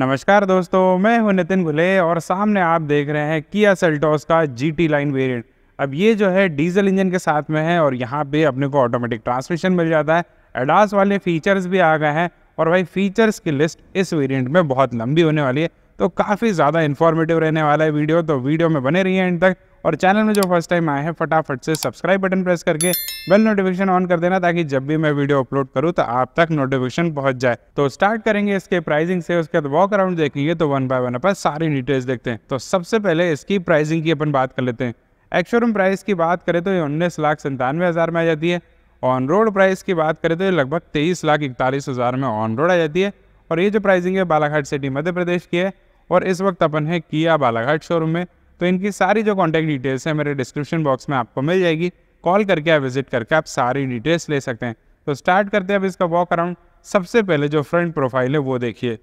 नमस्कार दोस्तों मैं हूं नितिन भुले और सामने आप देख रहे हैं किया सेल्टॉस का जीटी लाइन वेरिएंट अब ये जो है डीजल इंजन के साथ में है और यहाँ पे अपने को ऑटोमेटिक ट्रांसमिशन मिल जाता है एडास वाले फीचर्स भी आ गए हैं और भाई फीचर्स की लिस्ट इस वेरिएंट में बहुत लंबी होने वाली है तो काफ़ी ज़्यादा इन्फॉर्मेटिव रहने वाला है वीडियो तो वीडियो में बने रही एंड तक और चैनल में जो फर्स्ट टाइम आए हैं फटाफट से सब्सक्राइब बटन प्रेस करके बेल नोटिफिकेशन ऑन कर देना ताकि जब भी मैं वीडियो अपलोड करूँ तो आप तक नोटिफिकेशन पहुंच जाए तो स्टार्ट करेंगे इसके प्राइसिंग से उसके बाद वॉक अराउंड देखेंगे तो वन बाय वन अपन सारी डिटेल्स देखते हैं तो सबसे पहले इसकी प्राइसिंग की अपन बात कर लेते हैं एक्शोरूम प्राइस की बात करें तो ये उन्नीस लाख संतानवे हज़ार में आ जाती है ऑन रोड प्राइस की बात करें तो ये लगभग तेईस लाख इकतालीस हज़ार में ऑन रोड आ जाती है और ये जो प्राइसिंग है बालाघाट सिटी मध्य प्रदेश की है और इस वक्त अपन है किया बालाघाट शोरूम में तो इनकी सारी जो कॉन्टैक्ट डिटेल्स है मेरे डिस्क्रिप्शन बॉक्स में आपको मिल जाएगी कॉल करके आप विजिट करके आप सारी डिटेल्स ले सकते हैं तो स्टार्ट करते हैं अब इसका वॉक अराउंड सबसे पहले जो फ्रंट प्रोफाइल है वो देखिए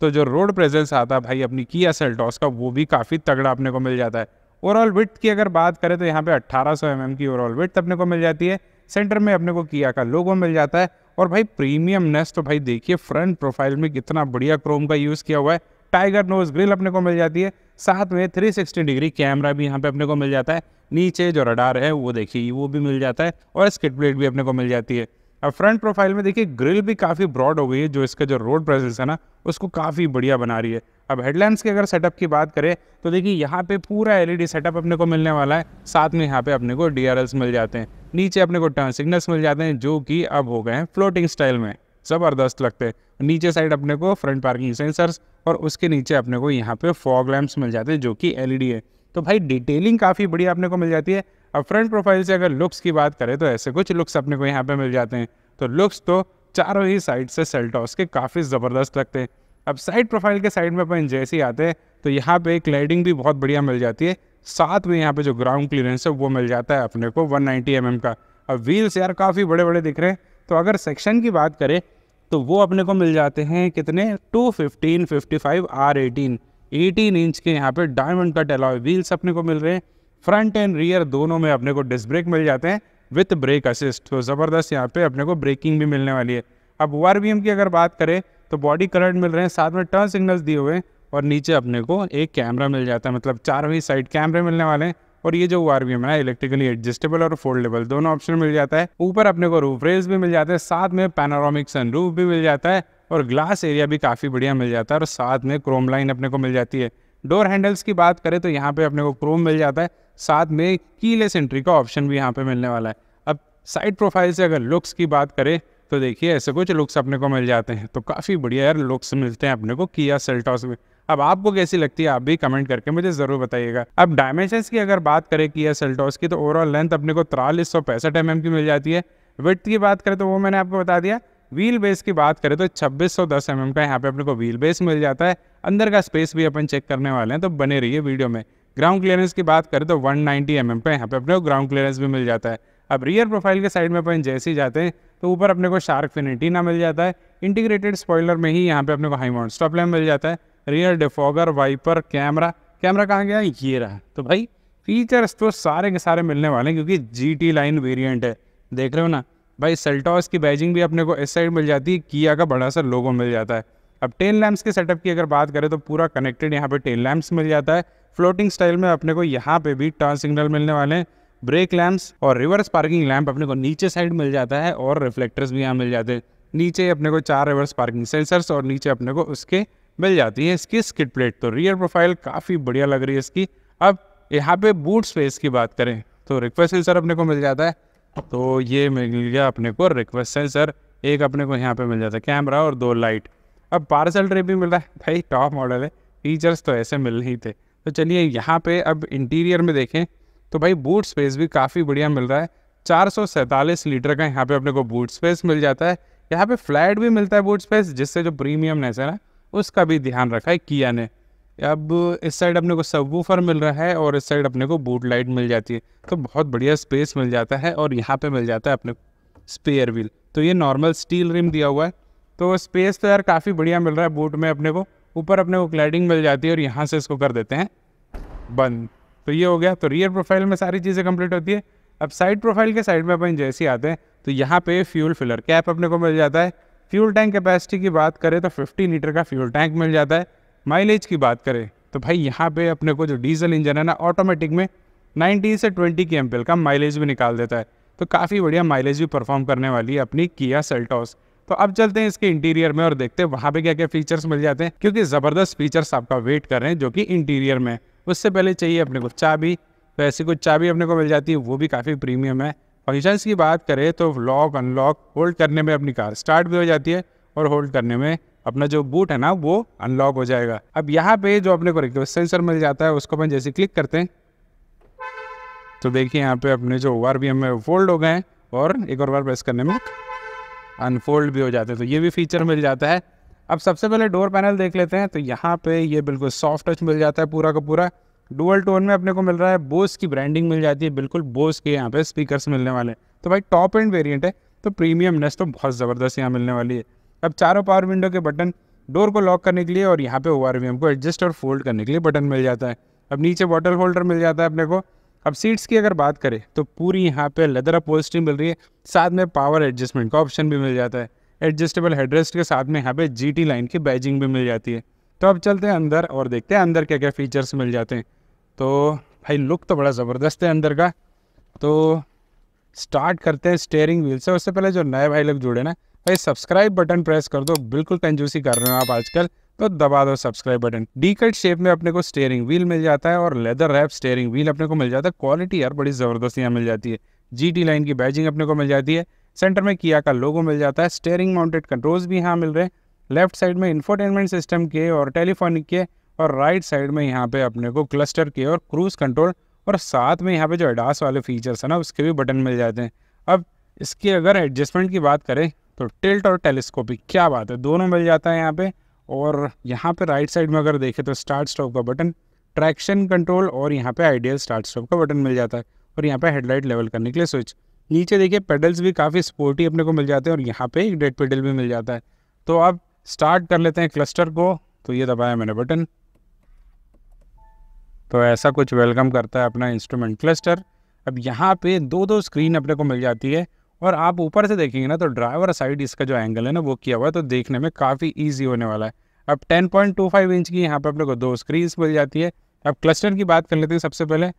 तो जो रोड प्रेजेंस आता है भाई अपनी किया सेल्टॉस का वो भी काफ़ी तगड़ा अपने को मिल जाता है ओवरऑल विथ की अगर बात करें तो यहाँ पे 1800 सौ mm की ओवरऑल विथ अपने को मिल जाती है सेंटर में अपने को किया का लोगो मिल जाता है और भाई प्रीमियम नेस तो भाई देखिए फ्रंट प्रोफाइल में कितना बढ़िया क्रोम का यूज़ किया हुआ है टाइगर नोज ग्रिल अपने को मिल जाती है साथ में 360 डिग्री कैमरा भी यहाँ पे अपने को मिल जाता है नीचे जो रडार है वो देखिए वो भी मिल जाता है और स्किट प्लेट भी अपने को मिल जाती है अब फ्रंट प्रोफाइल में देखिए ग्रिल भी काफ़ी ब्रॉड हो गई है जो इसका जो रोड प्रेजेंस है ना उसको काफ़ी बढ़िया बना रही है अब हेडलाइंस की अगर सेटअप की बात करें तो देखिए यहाँ पे पूरा एलईडी सेटअप e अपने को मिलने वाला है साथ में यहाँ पे अपने को डी मिल जाते हैं नीचे अपने को टर्न सिग्नल्स मिल जाते हैं जो कि अब हो गए हैं फ्लोटिंग स्टाइल में ज़बरदस्त लगते हैं नीचे साइड अपने को फ्रंट पार्किंग सेंसर्स और उसके नीचे अपने को यहाँ पे फॉग लैम्प्स मिल जाते हैं जो कि एलईडी e है तो भाई डिटेलिंग काफ़ी बढ़िया अपने को मिल जाती है अब फ्रंट प्रोफाइल से अगर लुक्स की बात करें तो ऐसे कुछ लुक्स अपने को यहाँ पर मिल जाते हैं तो लुक्स तो चारों ही साइड से सेल्टॉस के काफ़ी ज़बरदस्त लगते हैं अब साइड प्रोफाइल के साइड में अपन जैसे ही आते हैं तो यहाँ पे एक लाइडिंग भी बहुत बढ़िया मिल जाती है साथ में यहाँ पे जो ग्राउंड क्लियरेंस है वो मिल जाता है अपने को 190 एम mm का अब व्हील्स यार काफ़ी बड़े बड़े दिख रहे हैं तो अगर सेक्शन की बात करें तो वो अपने को मिल जाते हैं कितने two fifteen fifty five R eighteen eighteen inch के यहाँ पे डायमंड कट अलॉय व्हील्स अपने को मिल रहे हैं फ्रंट एंड रियर दोनों में अपने को डिस्क ब्रेक मिल जाते हैं विथ ब्रेक असिस्ट तो ज़बरदस्त यहाँ पे अपने को ब्रेकिंग भी मिलने वाली है अब ओ की अगर बात करें तो बॉडी करंट मिल रहे हैं साथ में टर्न सिग्नल्स दिए हुए हैं और नीचे अपने को एक कैमरा मिल जाता है मतलब चार ही साइड कैमरे मिलने वाले हैं और ये जो आरबीएम है इलेक्ट्रिकली एडजस्टेबल और फोल्डेबल दोनों ऑप्शन मिल जाता है ऊपर अपने को रूफ रेल्स भी मिल जाते हैं साथ में पैनोरामिक सनरूफ भी मिल जाता है और ग्लास एरिया भी काफ़ी बढ़िया मिल जाता है और साथ में क्रोम लाइन अपने को मिल जाती है डोर हैंडल्स की बात करें तो यहाँ पे अपने को क्रोम मिल जाता है साथ में कीलेस एंट्री का ऑप्शन भी यहाँ पे मिलने वाला है अब साइड प्रोफाइल से अगर लुक्स की बात करें तो देखिए ऐसे कुछ लुक्स अपने को मिल जाते हैं तो काफ़ी बढ़िया यार लुक्स मिलते हैं अपने को किया सेल्टॉस में अब आपको कैसी लगती है आप भी कमेंट करके मुझे जरूर बताइएगा अब डायमेंशन की अगर बात करें कि है सेल्टॉस की तो ओवरऑल लेंथ अपने को तिरालीस सौ पैंसठ एम mm की मिल जाती है विथ की बात करें तो वो मैंने आपको बता दिया व्हील बेस की बात करें तो 2610 एम mm का यहाँ पे अपने को व्हील बेस मिल जाता है अंदर का स्पेस भी अपन चेक करने वाले हैं तो बने रहिए वीडियो में ग्राउंड क्लियरेंस की बात करें तो 190 नाइन्टी mm का यहाँ पे अपने को ग्राउंड क्लियरेंस भी मिल जाता है अब रियर प्रोफाइल के साइड में अपन जैसे ही जाते हैं तो ऊपर अपने को शार्क फिनिटी ना मिल जाता है इंटीग्रेटेड स्पॉयलर में ही यहाँ पे अपने को हाई माउंट स्टॉप लैम्प मिल जाता है rear defogger wiper camera camera कहाँ गया ये रहा तो भाई फीचर्स तो सारे के सारे मिलने वाले हैं क्योंकि जी टी लाइन वेरियंट है देख रहे हो ना भाई सेल्टॉस की बैजिंग भी अपने को इस साइड मिल जाती है किया का बड़ा सा लोगो मिल जाता है अब टेन लैम्प्स के सेटअप की अगर बात करें तो पूरा कनेक्टेड यहाँ पे टेन लैम्प्स मिल जाता है फ्लोटिंग स्टाइल में अपने को यहाँ पे भी टर्न सिग्नल मिलने वाले हैं ब्रेक लैम्प्स और रिवर्स पार्किंग लैम्प अपने को नीचे साइड मिल जाता है और रिफ्लेक्टर्स भी यहाँ मिल जाते हैं नीचे अपने को चार रिवर्स पार्किंग सेंसर्स और नीचे अपने को उसके मिल जाती है इसकी स्किट प्लेट तो रियर प्रोफाइल काफ़ी बढ़िया लग रही है इसकी अब यहाँ पे बूट स्पेस की बात करें तो रिक्वेस्ट सेंसर अपने को मिल जाता है तो ये मिल गया अपने को रिक्वेस्ट सेंसर एक अपने को यहाँ पे मिल जाता है कैमरा और दो लाइट अब पार्सल ट्रे भी मिल रहा है भाई टॉप मॉडल है फीचर्स तो ऐसे मिल ही थे तो चलिए यहाँ पे अब इंटीरियर में देखें तो भाई बूट स्पेस भी काफ़ी बढ़िया मिल रहा है चार लीटर का यहाँ पर अपने को बूट स्पेस मिल जाता है यहाँ पर फ्लैट भी मिलता है बूट स्पेस जिससे जो प्रीमियम प्रीमियमनेस है ना उसका भी ध्यान रखा है किया ने अब इस साइड अपने को सबवूफर मिल रहा है और इस साइड अपने को बूट लाइट मिल जाती है तो बहुत बढ़िया स्पेस मिल जाता है और यहाँ पे मिल जाता है अपने स्पेयर व्हील तो ये नॉर्मल स्टील रिम दिया हुआ है तो स्पेस तो यार काफ़ी बढ़िया मिल रहा है बूट में अपने को ऊपर अपने को क्लाइडिंग मिल जाती है और यहाँ से इसको कर देते हैं बंद तो ये हो गया तो रियर प्रोफाइल में सारी चीज़ें कंप्लीट होती है अब साइड प्रोफाइल के साइड में अपन जैसे आते हैं तो यहाँ पे फ्यूल फिलर कैप अपने को मिल जाता है फ्यूल टैंक कैपेसिटी की बात करें तो 50 लीटर का फ्यूल टैंक मिल जाता है माइलेज की बात करें तो भाई यहाँ पे अपने को जो डीजल इंजन है ना ऑटोमेटिक में 19 से 20 के एम का माइलेज भी निकाल देता है तो काफ़ी बढ़िया माइलेज भी परफॉर्म करने वाली है अपनी किया सेल्टॉस तो अब चलते हैं इसके इंटीरियर में और देखते हैं वहाँ पे क्या क्या फीचर्स मिल जाते हैं क्योंकि ज़बरदस्त फीचर्स आपका वेट कर रहे हैं जो कि इंटीरियर में उससे पहले चाहिए अपने को चाबी तो ऐसी कुछ चाबी अपने को मिल जाती है वो भी काफ़ी प्रीमियम है फंक्शंस की बात करें तो लॉक अनलॉक होल्ड करने में अपनी कार स्टार्ट भी हो जाती है और होल्ड करने में अपना जो बूट है ना वो अनलॉक हो जाएगा अब यहाँ पे जो अपने को रिक्वेस्ट सेंसर मिल जाता है उसको अपन जैसे क्लिक करते हैं तो देखिए यहाँ पे अपने जो ओ भी हमें फोल्ड हो गए हैं और एक और बार प्रेस करने में अनफोल्ड भी हो जाते हैं तो ये भी फीचर मिल जाता है अब सबसे पहले डोर पैनल देख लेते हैं तो यहाँ पे ये बिल्कुल सॉफ्ट टच मिल जाता है पूरा का पूरा डुअल टोन में अपने को मिल रहा है बोस की ब्रांडिंग मिल जाती है बिल्कुल बोस के यहाँ पे स्पीकर्स मिलने वाले हैं तो भाई टॉप एंड वेरिएंट है तो प्रीमियमनेस तो बहुत ज़बरदस्त यहाँ मिलने वाली है अब चारों पावर विंडो के बटन डोर को लॉक करने के लिए और यहाँ पे ओ आर को एडजस्ट और फोल्ड करने के लिए बटन मिल जाता है अब नीचे बॉटल होल्डर मिल जाता है अपने को अब सीट्स की अगर बात करें तो पूरी यहाँ पे लेदर अपोस्ट्री मिल रही है साथ में पावर एडजस्टमेंट का ऑप्शन भी मिल जाता है एडजस्टेबल हेडरेस्ट के साथ में यहाँ पे जीटी लाइन की बैजिंग भी मिल जाती है तो अब चलते हैं अंदर और देखते हैं अंदर क्या क्या फ़ीचर्स मिल जाते हैं तो भाई लुक तो बड़ा ज़बरदस्त है अंदर का तो स्टार्ट करते हैं स्टेयरिंग व्हील से उससे पहले जो नए भाई लोग जुड़े ना भाई सब्सक्राइब बटन प्रेस कर दो बिल्कुल कंजूसी कर रहे हो आप आजकल तो दबा दो subscribe button D cut shape में अपने को स्टेयरिंग व्हील मिल जाता है और लेदर रैप स्टेयरिंग व्हील अपने को मिल जाता है क्वालिटी यार बड़ी ज़बरदस्त यहाँ मिल जाती है जी टी लाइन की बैजिंग अपने को मिल जाती है सेंटर में किया का लोगो मिल जाता है स्टेयरिंग माउंटेड कंट्रोल्स भी यहाँ मिल रहे हैं लेफ्ट साइड में इंफोटेनमेंट सिस्टम के और टेलीफोनिक के और राइट साइड में यहाँ पे अपने को क्लस्टर के और क्रूज़ कंट्रोल और साथ में यहाँ पे जो एडास वाले फीचर्स हैं ना उसके भी बटन मिल जाते हैं अब इसकी अगर एडजस्टमेंट की बात करें तो टिल्ट और टेलीस्कोपिक क्या बात है दोनों मिल जाता है यहाँ पे और यहाँ पे राइट साइड में अगर देखें तो स्टार्ट स्टॉप का बटन ट्रैक्शन कंट्रोल और यहाँ पे आइडियल स्टार्ट स्टॉप का बटन मिल जाता है और यहाँ पे हेडलाइट लेवल करने के लिए स्विच नीचे देखिए पेडल्स भी काफ़ी स्पोर्टी अपने को मिल जाते हैं और यहाँ पे एक डेड पेडल भी मिल जाता है तो आप स्टार्ट कर लेते हैं क्लस्टर को तो ये दबाया मैंने बटन तो ऐसा कुछ वेलकम करता है अपना इंस्ट्रूमेंट क्लस्टर अब यहाँ पे दो दो स्क्रीन अपने को मिल जाती है और आप ऊपर से देखेंगे ना तो ड्राइवर साइड इसका जो एंगल है ना वो किया हुआ है तो देखने में काफ़ी ईजी होने वाला है अब 10.25 इंच की यहाँ पर अपने को दो स्क्रीन मिल जाती है अब क्लस्टर की बात कर लेते हैं सबसे पहले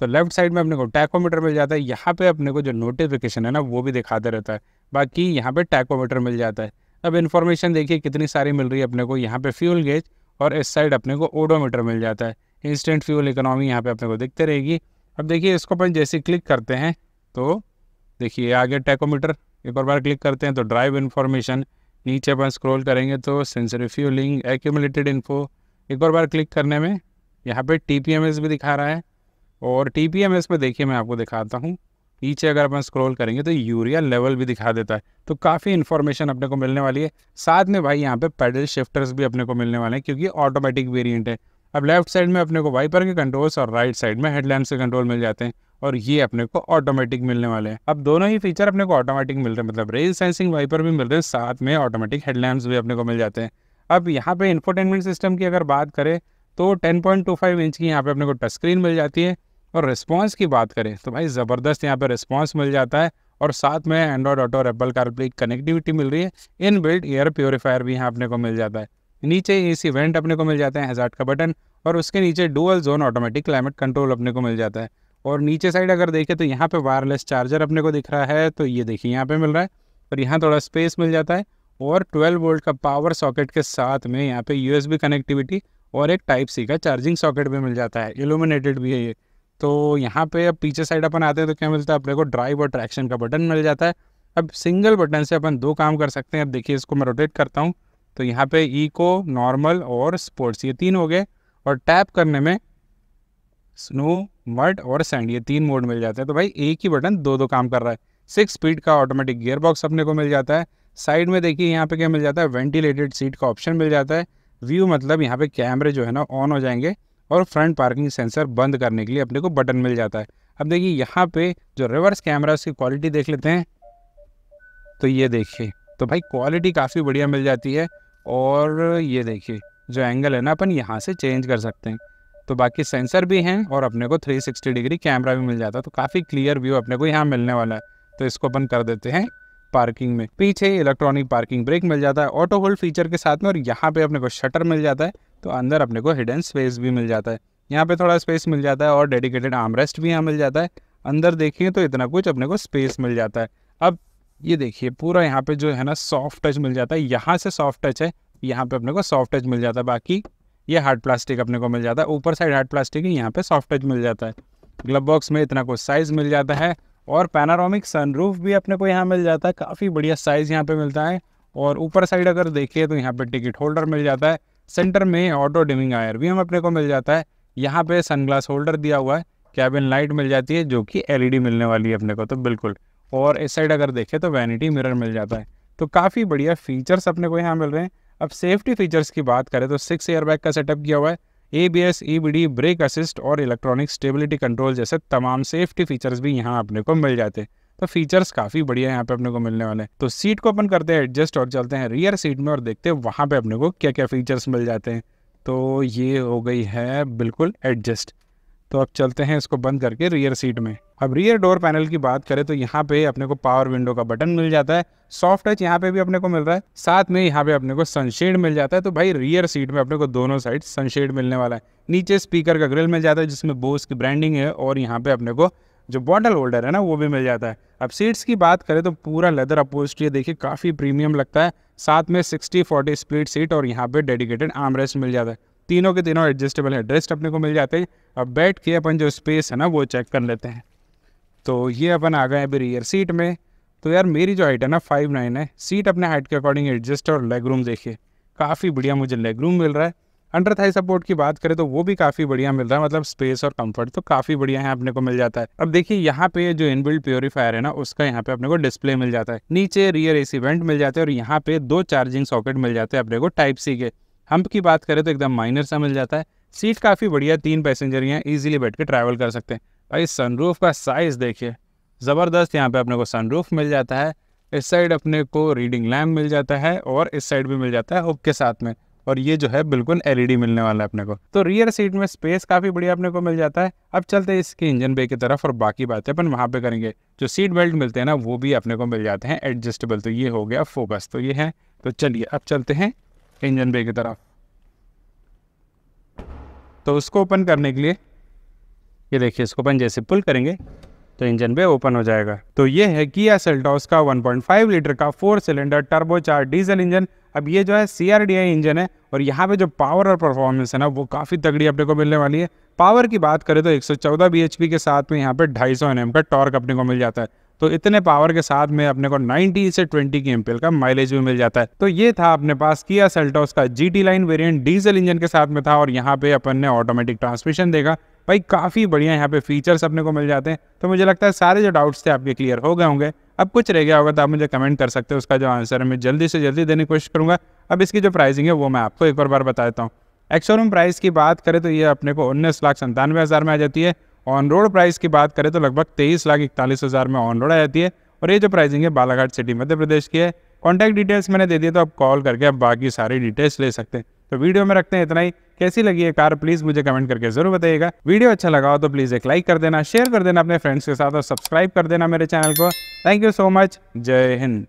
तो लेफ्ट साइड में अपने को टैकोमीटर मिल जाता है यहाँ पे अपने को जो नोटिफिकेशन है ना वो भी दिखाते रहता है बाकी यहाँ पे टैकोमीटर मिल जाता है अब इन्फॉर्मेशन देखिए कितनी सारी मिल रही है अपने को यहाँ पे फ्यूल गेज और इस साइड अपने को ओडोमीटर मिल जाता है इंस्टेंट फ्यूल इकोनॉमी यहाँ पे अपने को दिखते रहेगी अब देखिए इसको अपन जैसे क्लिक करते हैं तो देखिए आगे टैकोमीटर एक और बार क्लिक करते हैं तो ड्राइव इन्फॉर्मेशन नीचे अपन स्क्रोल करेंगे तो सेंसरी फ्यूलिंग एक्यूमलेटेड इन्फो एक और बार क्लिक करने में यहाँ पर टी भी दिखा रहा है और टी पर देखिए मैं आपको दिखाता हूँ नीचे अगर अपन स्क्रॉल करेंगे तो यूरिया लेवल भी दिखा देता है तो काफ़ी इन्फॉर्मेशन अपने को मिलने वाली है साथ में भाई यहाँ पे पैडल शिफ्टर्स भी अपने को मिलने वाले हैं क्योंकि ऑटोमेटिक वेरिएंट है अब लेफ्ट साइड में अपने को वाइपर के कंट्रोल्स और राइट साइड में हेडलैम्प के कंट्रोल मिल जाते हैं और ये अपने को ऑटोमेटिक मिलने वाले हैं अब दोनों ही फीचर अपने को ऑटोमेटिक मिल रहे हैं मतलब रेल सेंसिंग वाइपर भी मिल रहे हैं साथ में ऑटोमेटिक हेडलैम्प्स भी अपने को मिल जाते हैं अब यहाँ पर इन्फोटेनमेंट सिस्टम की अगर बात करें तो 10.25 इंच की यहाँ पे अपने को टच स्क्रीन मिल जाती है और रिस्पॉन्स की बात करें तो भाई ज़बरदस्त यहाँ पर रिस्पॉन्स मिल जाता है और साथ में एंड्रॉयड ऑटो और एप्पल कारप्ले कनेक्टिविटी मिल रही है इन बिल्ट एयर प्योरीफायर भी यहाँ अपने को मिल जाता है नीचे सी वेंट अपने को मिल जाता है हजार्ट का बटन और उसके नीचे dual zone automatic climate control अपने को मिल जाता है और नीचे साइड अगर देखें तो यहाँ पे वायरलेस चार्जर अपने को दिख रहा है तो ये देखिए यहाँ पे मिल रहा है और यहाँ थोड़ा स्पेस मिल जाता है और 12 वोल्ट का पावर सॉकेट के साथ में यहाँ पे यूएसबी कनेक्टिविटी और एक टाइप सी का चार्जिंग सॉकेट भी मिल जाता है एलुमिनेटेड भी है ये तो यहाँ पे अब पीछे साइड अपन आते हैं तो क्या मिलता है अपने को ड्राइव और ट्रैक्शन का बटन मिल जाता है अब सिंगल बटन से अपन दो काम कर सकते हैं अब देखिए इसको मैं रोटेट करता हूँ तो यहाँ पे इको नॉर्मल और स्पोर्ट्स ये तीन हो गए और टैप करने में स्नो मर्ड और सैंड ये तीन मोड मिल जाते हैं तो भाई एक ही बटन दो दो काम कर रहा है सिक्स स्पीड का ऑटोमेटिक गियर बॉक्स अपने को मिल जाता है साइड में देखिए यहाँ पे क्या मिल जाता है वेंटिलेटेड सीट का ऑप्शन मिल जाता है व्यू मतलब यहाँ पे कैमरे जो है ना ऑन हो जाएंगे और फ्रंट पार्किंग सेंसर बंद करने के लिए अपने को बटन मिल जाता है अब देखिए यहाँ पे जो रिवर्स कैमरा उसकी क्वालिटी देख लेते हैं तो ये देखिए तो भाई क्वालिटी काफ़ी बढ़िया मिल जाती है और ये देखिए जो एंगल है ना अपन यहाँ से चेंज कर सकते हैं तो बाकी सेंसर भी हैं और अपने को 360 डिग्री कैमरा भी मिल जाता है तो काफ़ी क्लियर व्यू अपने को यहाँ मिलने वाला है तो इसको अपन कर देते हैं पार्किंग में पीछे इलेक्ट्रॉनिक पार्किंग ब्रेक मिल जाता है ऑटो होल्ड फीचर के साथ में और यहाँ पे अपने को शटर मिल जाता है तो अंदर अपने को हिडन स्पेस भी मिल जाता है यहाँ पे थोड़ा स्पेस मिल जाता है और डेडिकेटेड आर्मरेस्ट भी यहाँ मिल जाता है अंदर देखिए तो इतना कुछ अपने को स्पेस मिल जाता है अब ये देखिए पूरा यहाँ पे जो है ना सॉफ्ट टच मिल जाता है यहाँ से सॉफ्ट टच है यहाँ पे अपने को सॉफ्ट टच मिल जाता है बाकी ये हार्ड प्लास्टिक अपने को मिल जाता है ऊपर साइड हार्ड प्लास्टिक है यहाँ पे सॉफ्ट टच मिल जाता है ग्लब बॉक्स में इतना कुछ साइज़ मिल जाता है और पैनारोमिक सनरूफ भी अपने को यहाँ मिल जाता है काफ़ी बढ़िया साइज़ यहाँ पे मिलता है और ऊपर साइड अगर देखिए तो यहाँ पे टिकट होल्डर मिल जाता है सेंटर में ऑटो डिमिंग आयर भी हम अपने को मिल जाता है यहाँ पे सनग्लास होल्डर दिया हुआ है कैबिन लाइट मिल जाती है जो कि एलईडी e मिलने वाली है अपने को तो बिल्कुल और इस साइड अगर देखें तो वैनिटी मिरर मिल जाता है तो काफ़ी बढ़िया फीचर्स अपने को यहाँ मिल रहे हैं अब सेफ्टी फीचर्स की बात करें तो सिक्स एयरबैग का सेटअप किया हुआ है A B S E B D brake assist और इलेक्ट्रॉनिक स्टेबिलिटी कंट्रोल जैसे तमाम सेफ्टी फीचर्स भी यहाँ अपने को मिल जाते हैं तो फीचर्स काफ़ी बढ़िया यहाँ पे अपने को मिलने वाले तो सीट को अपन करते हैं एडजस्ट और चलते हैं रियर सीट में और देखते हैं वहां पे अपने को क्या क्या फीचर्स मिल जाते हैं तो ये हो गई है बिल्कुल एडजस्ट तो अब चलते हैं इसको बंद करके रियर सीट में अब रियर डोर पैनल की बात करें तो यहाँ पे अपने को पावर विंडो का बटन मिल जाता है सॉफ्ट टच यहाँ पे भी अपने को मिल रहा है साथ में यहाँ पे अपने को सनशेड मिल जाता है तो भाई रियर सीट में अपने को दोनों साइड सनशेड मिलने वाला है नीचे स्पीकर का ग्रिल मिल जाता है जिसमें बोस की ब्रांडिंग है और यहाँ पे अपने को जो बॉटल होल्डर है ना वो भी मिल जाता है अब सीट्स की बात करें तो पूरा लेदर अपोस्ट्री देखिए काफ़ी प्रीमियम लगता है साथ में 60 40 स्प्लिट सीट और यहाँ पे डेडिकेटेड आर्मरेस्ट मिल जाता है तीनों के तीनों एडजस्टेबल हेडरेस्ट अपने को मिल जाते हैं अब बैठ के अपन जो स्पेस है ना वो चेक कर लेते हैं तो ये अपन आ गए अभी रियर सीट में तो यार मेरी जो हाइट है ना फाइव नाइन है सीट अपने हाइट के अकॉर्डिंग एडजस्ट और लेग रूम देखिए काफ़ी बढ़िया मुझे लेग रूम मिल रहा है अंडर थाई सपोर्ट की बात करें तो वो भी काफ़ी बढ़िया मिल रहा है मतलब स्पेस और कंफर्ट तो काफ़ी बढ़िया है अपने को मिल जाता है अब देखिए यहाँ पे जो इनबिल्ड प्योरीफायर है ना उसका यहाँ पे अपने को डिस्प्ले मिल जाता है नीचे रियर एसी वेंट मिल जाते हैं और यहाँ पे दो चार्जिंग सॉकेट मिल जाते हैं अपने को टाइप सी के हम्प की बात करें तो एकदम माइनर सा मिल जाता है सीट काफ़ी बढ़िया तीन पैसेंजर यहाँ ईजिली बैठ के ट्रैवल कर सकते हैं भाई सनरूफ का साइज़ देखिए ज़बरदस्त यहाँ पे अपने को सनरूफ मिल जाता है इस साइड अपने को रीडिंग लैम्प मिल जाता है और इस साइड भी मिल जाता है हुक के साथ में और ये जो है बिल्कुल एलईडी e मिलने वाला है अपने को तो रियर सीट में स्पेस काफ़ी बढ़िया अपने को मिल जाता है अब चलते हैं इसके इंजन बे की तरफ और बाकी बातें अपन वहाँ पे करेंगे जो सीट बेल्ट मिलते हैं ना वो भी अपने को मिल जाते हैं एडजस्टेबल तो ये हो गया फोकस तो ये है तो चलिए अब चलते हैं इंजन बे की तरफ तो उसको ओपन करने के लिए ये देखिए इसको अपन जैसे पुल करेंगे तो इंजन बे ओपन हो जाएगा तो ये है किया सेल्टॉस का 1.5 लीटर का four cylinder turbocharged diesel engine अब ये जो है सी इंजन है और यहाँ पे जो पावर और परफॉर्मेंस है ना वो काफ़ी तगड़ी अपने को मिलने वाली है पावर की बात करें तो 114 सौ के साथ में यहाँ पे 250 सौ का टॉर्क अपने को मिल जाता है तो इतने पावर के साथ में अपने को 90 से 20 की का माइलेज भी मिल जाता है तो ये था अपने पास किया सेल्टोस का GT line variant diesel engine के साथ में था और यहाँ पे अपन ने ऑटोमेटिक ट्रांसमिशन देगा भाई काफ़ी बढ़िया यहाँ पे फीचर्स अपने को मिल जाते हैं तो मुझे लगता है सारे जो डाउट्स थे आपके क्लियर हो गए होंगे अब कुछ रह गया होगा तो आप मुझे कमेंट कर सकते हो उसका जो आंसर है मैं जल्दी से जल्दी देने की कोशिश करूंगा अब इसकी जो प्राइसिंग है वो मैं आपको एक बार बार बता देता हूँ एक्सोरूम प्राइस की बात करें तो ये अपने को उन्नीस लाख संतानवे हज़ार में आ जाती है ऑन रोड प्राइस की बात करें तो लगभग तेईस लाख इकतालीस हज़ार में ऑन रोड आ जाती है और ये जो प्राइसिंग है बालाघाट सिटी मध्य प्रदेश की है कॉन्टैक्ट डिटेल्स मैंने दे दिए तो आप कॉल करके आप बाकी सारी डिटेल्स ले सकते हैं तो वीडियो में रखते हैं इतना ही कैसी लगी है कार प्लीज़ मुझे कमेंट करके ज़रूर बताइएगा वीडियो अच्छा लगा हो तो प्लीज़ एक लाइक कर देना शेयर कर देना अपने फ्रेंड्स के साथ और सब्सक्राइब कर देना मेरे चैनल को थैंक यू सो मच जय हिंद